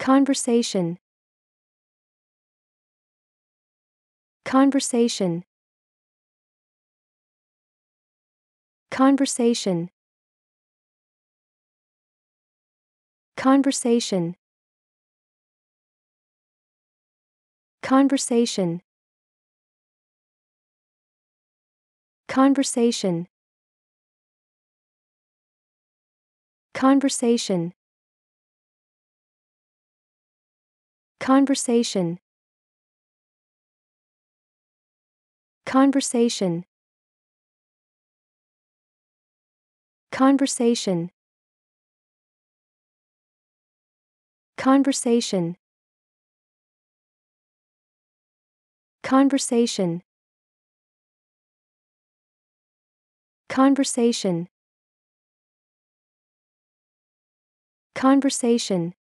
Conversation Conversation Conversation Conversation Conversation Conversation Conversation Conversation. Conversation. Conversation. Conversation. Conversation. Conversation. Conversation.